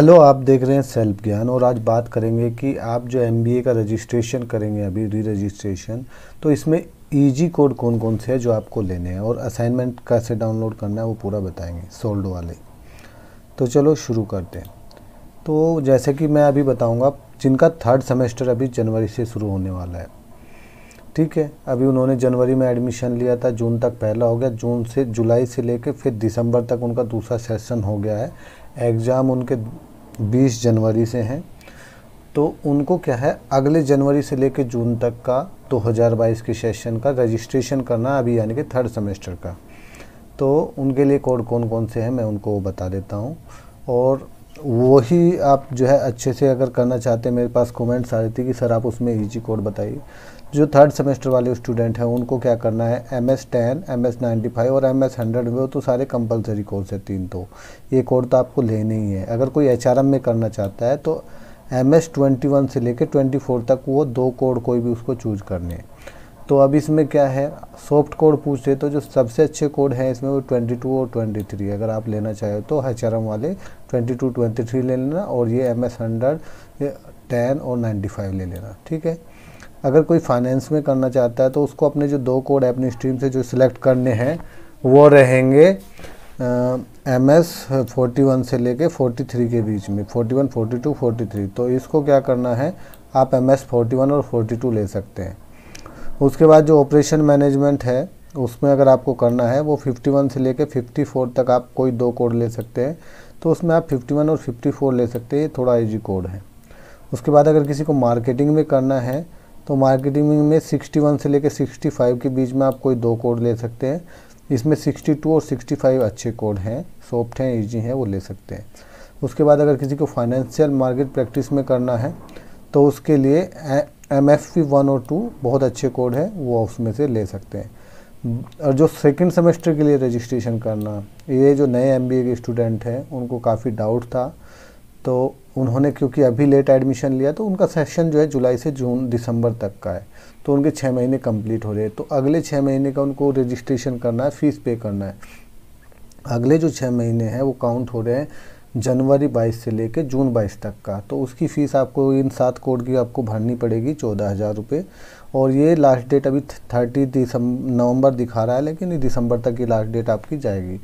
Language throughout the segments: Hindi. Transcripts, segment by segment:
हेलो आप देख रहे हैं सेल्फ ज्ञान और आज बात करेंगे कि आप जो एम का रजिस्ट्रेशन करेंगे अभी री रजिस्ट्रेशन तो इसमें इजी e कोड कौन कौन से हैं जो आपको लेने हैं और असाइनमेंट कैसे डाउनलोड करना है वो पूरा बताएंगे सोल्ड वाले तो चलो शुरू करते हैं तो जैसे कि मैं अभी बताऊँगा जिनका थर्ड सेमेस्टर अभी जनवरी से शुरू होने वाला है ठीक है अभी उन्होंने जनवरी में एडमिशन लिया था जून तक पहला हो गया जून से जुलाई से लेकर फिर दिसंबर तक उनका दूसरा सेशन हो गया है एग्ज़ाम उनके 20 जनवरी से हैं तो उनको क्या है अगले जनवरी से लेकर जून तक का 2022 के सेशन का रजिस्ट्रेशन करना अभी यानी कि थर्ड सेमेस्टर का तो उनके लिए कोड कौन कौन से हैं मैं उनको बता देता हूँ और वही आप जो है अच्छे से अगर करना चाहते हैं मेरे पास कमेंट्स आ रही थी कि सर आप उसमें ईजी कोड बताइए जो थर्ड सेमेस्टर वाले स्टूडेंट हैं उनको क्या करना है M S ten M S ninety five और एम एस हंड्रेड में वो तो सारे कंपलसरी कोर्स है तीन तो ये कोर्स तो आपको लेने ही है अगर कोई एच आर एम में करना चाहता है तो एम एस ट्वेंटी वन से लेकर ट्वेंटी फोर तक वो दो कोड कोई भी उसको चूज करने हैं तो अब इसमें क्या है सॉफ्ट कोड पूछते तो जो सबसे अच्छे कोड हैं इसमें वो ट्वेंटी टू और ट्वेंटी थ्री अगर आप लेना चाहे तो एच आर एम वाले ट्वेंटी टू ट्वेंटी थ्री ले लेना और ये एम एस हंड्रेड टेन और नाइन्टी फाइव ले लेना ठीक है अगर कोई फाइनेंस में करना चाहता है तो उसको अपने जो दो कोड है अपनी स्ट्रीम से जो सिलेक्ट करने हैं वो रहेंगे एम एस फोर्टी वन से लेके फोर्टी थ्री के बीच में forty one forty two forty three तो इसको क्या करना है आप एम एस फोर्टी वन और फोर्टी टू ले सकते हैं उसके बाद जो ऑपरेशन मैनेजमेंट है उसमें अगर आपको करना है वो 51 से लेके 54 तक आप कोई दो कोड ले सकते हैं तो उसमें आप 51 और 54 ले सकते हैं ये थोड़ा इजी कोड है उसके बाद अगर किसी को मार्केटिंग में करना है तो मार्केटिंग में 61 से लेकर 65 के बीच में आप कोई दो कोड ले सकते हैं इसमें 62 और 65 अच्छे कोड हैं सॉफ्ट हैं ईजी हैं वो ले सकते हैं उसके बाद अगर किसी को फाइनेंशियल मार्केट प्रैक्टिस में करना है तो उसके लिए एम एफ पी वन और टू बहुत अच्छे कोड है वो उसमें से ले सकते हैं और जो सेकेंड सेमेस्टर के लिए रजिस्ट्रेशन करना ये जो नए एम बी ए के स्टूडेंट हैं उनको काफ़ी डाउट था तो उन्होंने क्योंकि अभी लेट एडमिशन लिया तो उनका सेशन जो है जुलाई से जून दिसंबर तक का है तो उनके छः महीने कंप्लीट हो रहे हैं तो अगले छः महीने का उनको रजिस्ट्रेशन करना है फ़ीस पे करना है अगले जो छः महीने हैं वो काउंट हो रहे हैं जनवरी 22 से लेके जून 22 तक का तो उसकी फ़ीस आपको इन सात कोड की आपको भरनी पड़ेगी चौदह हज़ार रुपये और ये लास्ट डेट अभी थर्टी दिसंबर नवंबर दिखा रहा है लेकिन दिसंबर तक ये लास्ट डेट आपकी जाएगी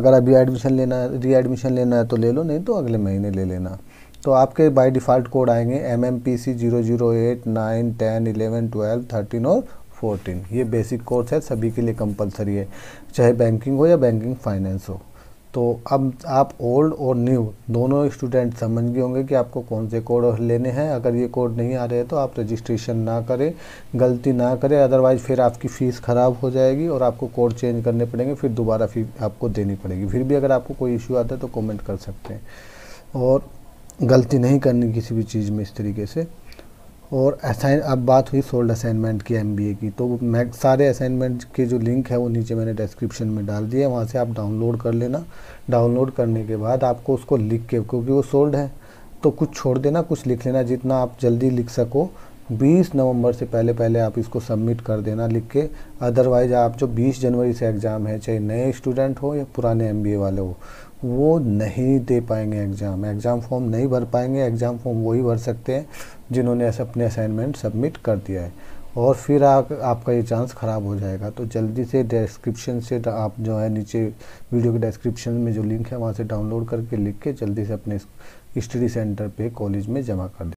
अगर अभी एडमिशन लेना है री एडमिशन लेना है तो ले लो नहीं तो अगले महीने ले लेना तो आपके बाय डिफ़ॉल्ट कोड आएंगे M M P C zero zero eight nine ten eleven twelve thirteen और फोर्टीन ये बेसिक कोर्स है सभी के लिए कंपलसरी है चाहे बैंकिंग हो या बैंकिंग फाइनेंस हो तो अब आप ओल्ड और न्यू दोनों स्टूडेंट समझ गए होंगे कि आपको कौन से कोड लेने हैं अगर ये कोड नहीं आ रहे हैं तो आप रजिस्ट्रेशन ना करें गलती ना करें अदरवाइज़ फिर आपकी फ़ीस ख़राब हो जाएगी और आपको कोड चेंज करने पड़ेंगे फिर दोबारा फी आपको देनी पड़ेगी फिर भी अगर आपको कोई इश्यू आता है तो कमेंट कर सकते हैं और गलती नहीं करनी किसी भी चीज़ में इस तरीके से और असाइन अब बात हुई सोल्ड असाइनमेंट की एम की तो मैं सारे असाइनमेंट के जो लिंक है वो नीचे मैंने डिस्क्रिप्शन में डाल दिया वहाँ से आप डाउनलोड कर लेना डाउनलोड करने के बाद आपको उसको लिख के क्योंकि वो सोल्ड है तो कुछ छोड़ देना कुछ लिख लेना जितना आप जल्दी लिख सको 20 नवंबर से पहले पहले आप इसको सबमिट कर देना लिख के अदरवाइज़ आप जो 20 जनवरी से एग्ज़ाम है चाहे नए स्टूडेंट हो या पुराने एम वाले हो वो नहीं दे पाएंगे एग्ज़ाम एग्ज़ाम फॉर्म नहीं भर पाएंगे एग्ज़ाम फॉर्म वही भर सकते हैं जिन्होंने अपने असाइनमेंट सबमिट कर दिया है और फिर आ, आपका ये चांस ख़राब हो जाएगा तो जल्दी से डिस्क्रिप्शन से आप जो है नीचे वीडियो के डिस्क्रिप्शन में जो लिंक है वहाँ से डाउनलोड करके लिख के जल्दी से अपने स्टडी सेंटर पे कॉलेज में जमा कर दें